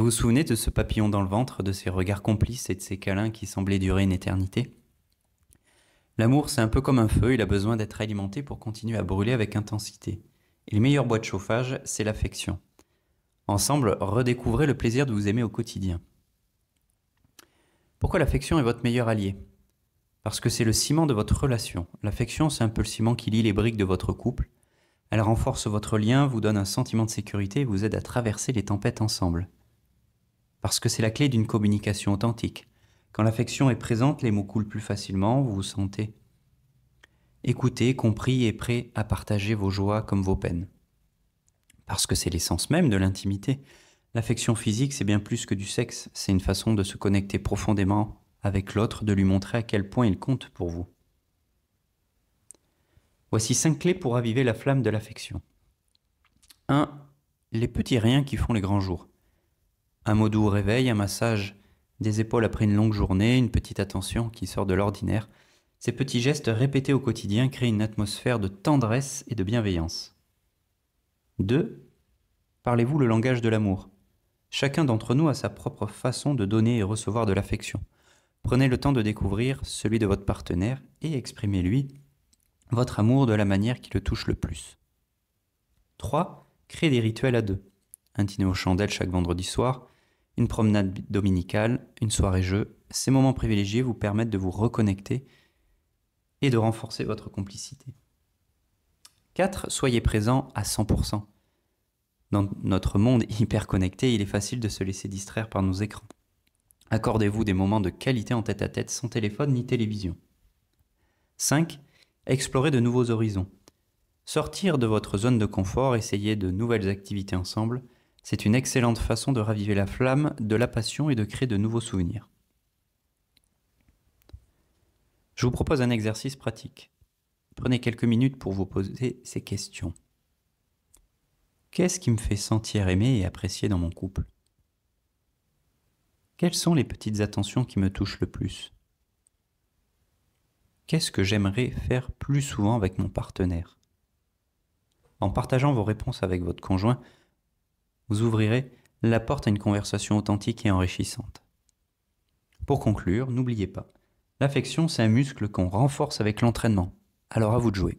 Vous vous souvenez de ce papillon dans le ventre, de ses regards complices et de ses câlins qui semblaient durer une éternité L'amour, c'est un peu comme un feu, il a besoin d'être alimenté pour continuer à brûler avec intensité. Et le meilleur bois de chauffage, c'est l'affection. Ensemble, redécouvrez le plaisir de vous aimer au quotidien. Pourquoi l'affection est votre meilleur allié Parce que c'est le ciment de votre relation. L'affection, c'est un peu le ciment qui lie les briques de votre couple. Elle renforce votre lien, vous donne un sentiment de sécurité et vous aide à traverser les tempêtes ensemble parce que c'est la clé d'une communication authentique. Quand l'affection est présente, les mots coulent plus facilement, vous vous sentez écouté, compris et prêt à partager vos joies comme vos peines. Parce que c'est l'essence même de l'intimité. L'affection physique, c'est bien plus que du sexe, c'est une façon de se connecter profondément avec l'autre, de lui montrer à quel point il compte pour vous. Voici cinq clés pour raviver la flamme de l'affection. 1. Les petits riens qui font les grands jours. Un mot doux au réveil, un massage des épaules après une longue journée, une petite attention qui sort de l'ordinaire. Ces petits gestes répétés au quotidien créent une atmosphère de tendresse et de bienveillance. 2. Parlez-vous le langage de l'amour. Chacun d'entre nous a sa propre façon de donner et recevoir de l'affection. Prenez le temps de découvrir celui de votre partenaire et exprimez-lui votre amour de la manière qui le touche le plus. 3. Créez des rituels à deux. Un dîner aux chandelles chaque vendredi soir, une promenade dominicale, une soirée jeu, ces moments privilégiés vous permettent de vous reconnecter et de renforcer votre complicité. 4. Soyez présent à 100%. Dans notre monde hyper connecté, il est facile de se laisser distraire par nos écrans. Accordez-vous des moments de qualité en tête-à-tête sans téléphone ni télévision. 5. Explorez de nouveaux horizons. Sortir de votre zone de confort, essayer de nouvelles activités ensemble, c'est une excellente façon de raviver la flamme de la passion et de créer de nouveaux souvenirs. Je vous propose un exercice pratique. Prenez quelques minutes pour vous poser ces questions. Qu'est-ce qui me fait sentir aimé et apprécié dans mon couple Quelles sont les petites attentions qui me touchent le plus Qu'est-ce que j'aimerais faire plus souvent avec mon partenaire En partageant vos réponses avec votre conjoint, vous ouvrirez la porte à une conversation authentique et enrichissante. Pour conclure, n'oubliez pas, l'affection c'est un muscle qu'on renforce avec l'entraînement, alors à vous de jouer.